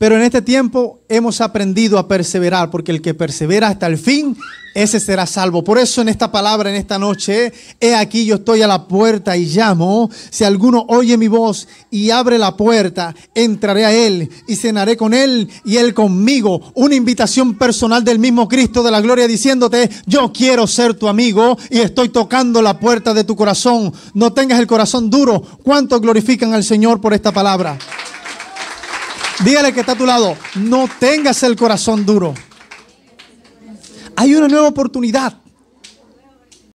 Pero en este tiempo hemos aprendido a perseverar, porque el que persevera hasta el fin, ese será salvo. Por eso en esta palabra, en esta noche, he aquí yo estoy a la puerta y llamo. Si alguno oye mi voz y abre la puerta, entraré a él y cenaré con él y él conmigo. Una invitación personal del mismo Cristo de la gloria diciéndote, yo quiero ser tu amigo y estoy tocando la puerta de tu corazón. No tengas el corazón duro. ¿Cuántos glorifican al Señor por esta palabra? Dígale que está a tu lado, no tengas el corazón duro. Hay una nueva oportunidad.